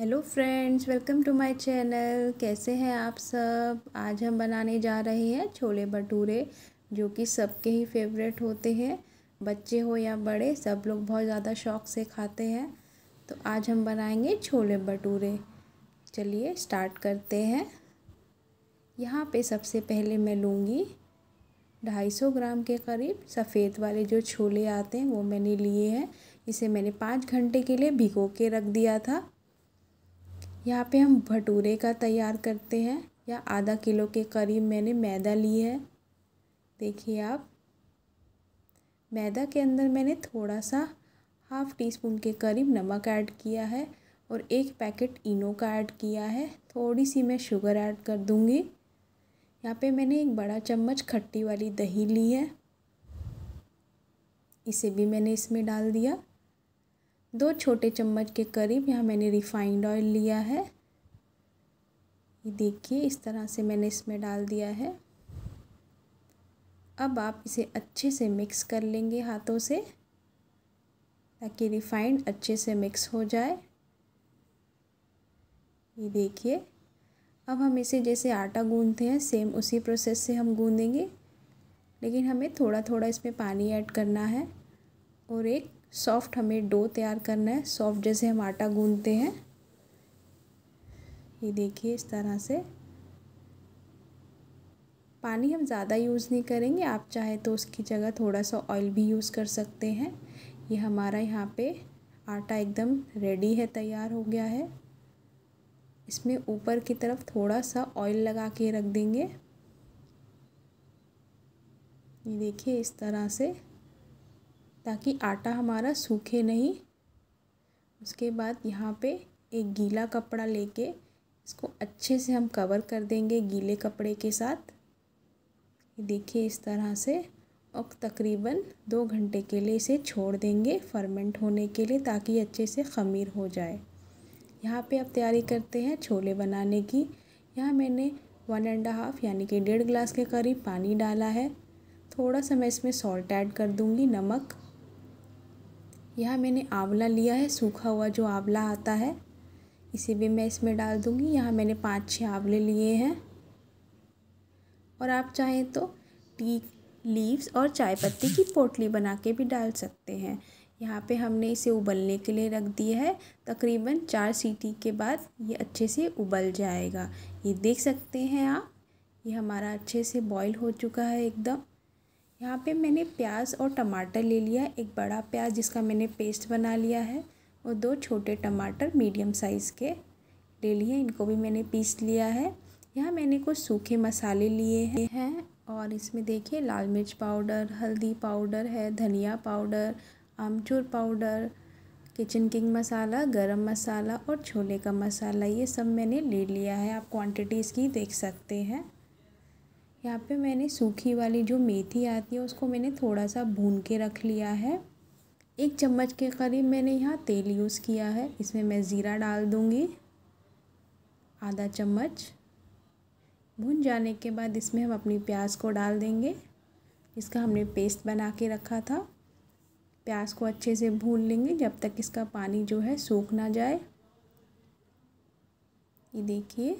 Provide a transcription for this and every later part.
hello friends welcome to my channel कैसे हैं आप सब आज हम बनाने जा रहे हैं छोले भटूरे जो कि सबके ही फेवरेट होते हैं बच्चे हो या बड़े सब लोग बहुत ज़्यादा शौक से खाते हैं तो आज हम बनाएंगे छोले भटूरे चलिए स्टार्ट करते हैं यहाँ पे सबसे पहले मैं लूँगी ढाई सौ ग्राम के करीब सफ़ेद वाले जो छोले आते हैं वो मैंने लिए हैं इसे मैंने पाँच घंटे के लिए भिगो के रख दिया था यहाँ पे हम भटूरे का तैयार करते हैं या आधा किलो के करीब मैंने मैदा ली है देखिए आप मैदा के अंदर मैंने थोड़ा सा हाफ़ टी स्पून के करीब नमक ऐड किया है और एक पैकेट इनो का ऐड किया है थोड़ी सी मैं शुगर ऐड कर दूँगी यहाँ पे मैंने एक बड़ा चम्मच खट्टी वाली दही ली है इसे भी मैंने इसमें डाल दिया दो छोटे चम्मच के करीब यहाँ मैंने रिफाइंड ऑयल लिया है ये देखिए इस तरह से मैंने इसमें डाल दिया है अब आप इसे अच्छे से मिक्स कर लेंगे हाथों से ताकि रिफाइंड अच्छे से मिक्स हो जाए ये देखिए अब हम इसे जैसे आटा गूंदते हैं सेम उसी प्रोसेस से हम गूंदेंगे लेकिन हमें थोड़ा थोड़ा इसमें पानी ऐड करना है और एक सॉफ्ट हमें डो तैयार करना है सॉफ्ट जैसे हम आटा गूंदते हैं ये देखिए इस तरह से पानी हम ज़्यादा यूज़ नहीं करेंगे आप चाहे तो उसकी जगह थोड़ा सा ऑयल भी यूज़ कर सकते हैं ये हमारा यहाँ पे आटा एकदम रेडी है तैयार हो गया है इसमें ऊपर की तरफ थोड़ा सा ऑयल लगा के रख देंगे ये देखिए इस तरह से ताकि आटा हमारा सूखे नहीं उसके बाद यहाँ पे एक गीला कपड़ा लेके इसको अच्छे से हम कवर कर देंगे गीले कपड़े के साथ देखिए इस तरह से और तकरीबन दो घंटे के लिए इसे छोड़ देंगे फर्मेंट होने के लिए ताकि अच्छे से खमीर हो जाए यहाँ पे अब तैयारी करते हैं छोले बनाने की यहाँ मैंने वन एंड हाफ़ यानी कि डेढ़ ग्लास के करीब पानी डाला है थोड़ा सा मैं इसमें सॉल्ट ऐड कर दूँगी नमक यहाँ मैंने आंवला लिया है सूखा हुआ जो आंवला आता है इसे भी मैं इसमें डाल दूँगी यहाँ मैंने पाँच छः आंवले लिए हैं और आप चाहें तो टी लीव्स और चाय पत्ती की पोटली बना के भी डाल सकते हैं यहाँ पे हमने इसे उबलने के लिए रख दिया है तकरीबन चार सीटी के बाद ये अच्छे से उबल जाएगा ये देख सकते हैं आप ये हमारा अच्छे से बॉईल हो चुका है एकदम यहाँ पे मैंने प्याज और टमाटर ले लिया एक बड़ा प्याज जिसका मैंने पेस्ट बना लिया है और दो छोटे टमाटर मीडियम साइज़ के ले लिए इनको भी मैंने पीस लिया है यहाँ मैंने कुछ सूखे मसाले लिए हैं और इसमें देखिए लाल मिर्च पाउडर हल्दी पाउडर है धनिया पाउडर आमचूर powder kitchen king masala garam masala और छोले का मसाला ये सब मैंने ले लिया है आप क्वांटिटीज़ की देख सकते हैं यहाँ पे मैंने सूखी वाली जो मेथी आती है उसको मैंने थोड़ा सा भून के रख लिया है एक चम्मच के करीब मैंने यहाँ तेल यूज़ किया है इसमें मैं ज़ीरा डाल दूँगी आधा चम्मच भून जाने के बाद इसमें हम अपनी प्याज को डाल देंगे इसका हमने पेस्ट बना के रखा था प्याज को अच्छे से भून लेंगे जब तक इसका पानी जो है सूख ना जाए ये देखिए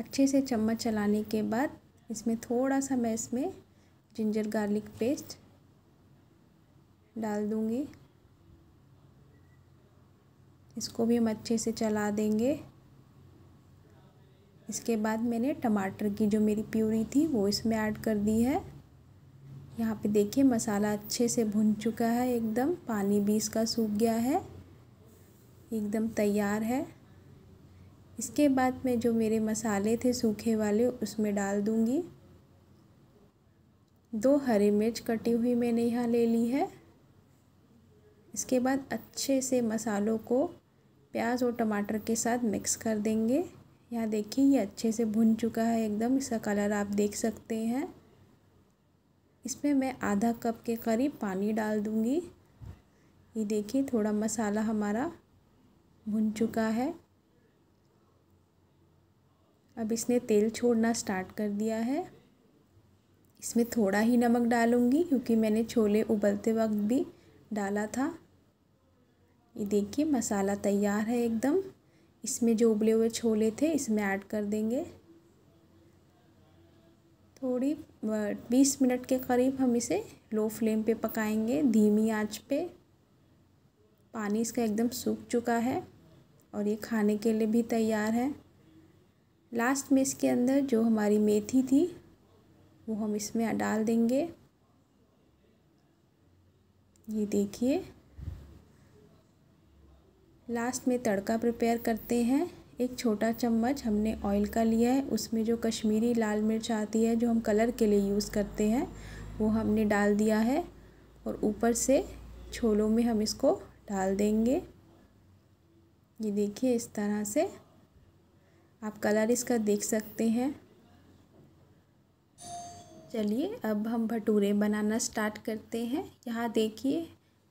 अच्छे से चम्मच चलाने के बाद इसमें थोड़ा सा मैं इसमें जिंजर गार्लिक पेस्ट डाल दूँगी इसको भी हम अच्छे से चला देंगे इसके बाद मैंने टमाटर की जो मेरी प्यूरी थी वो इसमें ऐड कर दी है यहाँ पे देखिए मसाला अच्छे से भुन चुका है एकदम पानी भी इसका सूख गया है एकदम तैयार है इसके बाद मैं जो मेरे मसाले थे सूखे वाले उसमें डाल दूँगी दो हरी मिर्च कटी हुई मैंने यहाँ ले ली है इसके बाद अच्छे से मसालों को प्याज और टमाटर के साथ मिक्स कर देंगे यहाँ देखिए ये अच्छे से भुन चुका है एकदम इसका कलर आप देख सकते हैं इसमें मैं आधा कप के करीब पानी डाल दूँगी ये देखिए थोड़ा मसाला हमारा भुन चुका है अब इसने तेल छोड़ना स्टार्ट कर दिया है इसमें थोड़ा ही नमक डालूँगी क्योंकि मैंने छोले उबलते वक्त भी डाला था ये देखिए मसाला तैयार है एकदम इसमें जो उबले हुए छोले थे इसमें ऐड कर देंगे थोड़ी बीस मिनट के करीब हम इसे लो फ्लेम पे पकाएंगे धीमी आंच पे पानी इसका एकदम सूख चुका है और ये खाने के लिए भी तैयार है लास्ट में इसके अंदर जो हमारी मेथी थी वो हम इसमें डाल देंगे ये देखिए लास्ट में तड़का प्रिपेयर करते हैं एक छोटा चम्मच हमने ऑयल का लिया है उसमें जो कश्मीरी लाल मिर्च आती है जो हम कलर के लिए यूज़ करते हैं वो हमने डाल दिया है और ऊपर से छोलों में हम इसको डाल देंगे ये देखिए इस तरह से आप कलर इसका देख सकते हैं चलिए अब हम भटूरे बनाना स्टार्ट करते हैं यहाँ देखिए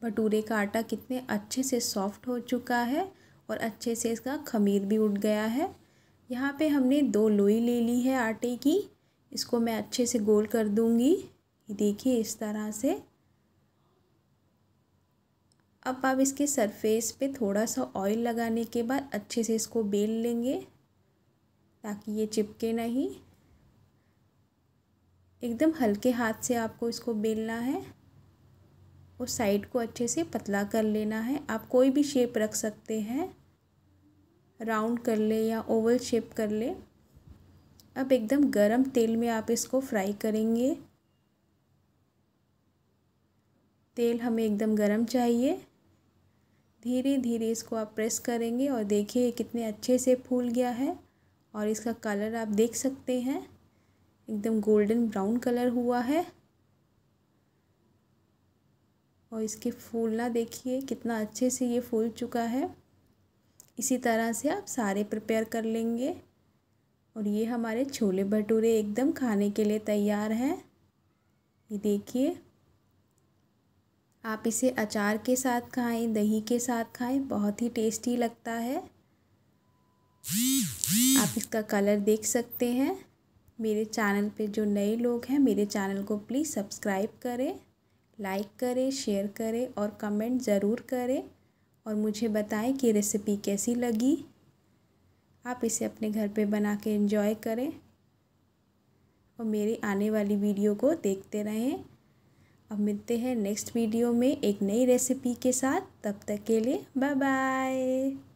भटूरे का आटा कितने अच्छे से सॉफ्ट हो चुका है और अच्छे से इसका खमीर भी उठ गया है यहाँ पे हमने दो लोई ले ली है आटे की इसको मैं अच्छे से गोल कर दूँगी देखिए इस तरह से अब आप इसके सरफेस पे थोड़ा सा ऑयल लगाने के बाद अच्छे से इसको बेल लेंगे ताकि ये चिपके नहीं एकदम हल्के हाथ से आपको इसको बेलना है और साइड को अच्छे से पतला कर लेना है आप कोई भी शेप रख सकते हैं राउंड कर ले या ओवल शेप कर ले अब एकदम गरम तेल में आप इसको फ्राई करेंगे तेल हमें एकदम गरम चाहिए धीरे धीरे इसको आप प्रेस करेंगे और देखिए कितने अच्छे से फूल गया है और इसका कलर आप देख सकते हैं एकदम गोल्डन ब्राउन कलर हुआ है और इसके फूलना देखिए कितना अच्छे से ये फूल चुका है इसी तरह से आप सारे प्रिपेयर कर लेंगे और ये हमारे छोले भटूरे एकदम खाने के लिए तैयार हैं ये देखिए आप इसे अचार के साथ खाएं दही के साथ खाएं बहुत ही टेस्टी लगता है आप इसका कलर देख सकते हैं मेरे चैनल पे जो नए लोग हैं मेरे चैनल को प्लीज़ सब्सक्राइब करें लाइक करें शेयर करें और कमेंट ज़रूर करें और मुझे बताएं कि रेसिपी कैसी लगी आप इसे अपने घर पे बना के इन्जॉय करें और मेरी आने वाली वीडियो को देखते रहें अब मिलते हैं नेक्स्ट वीडियो में एक नई रेसिपी के साथ तब तक के लिए बाय बाय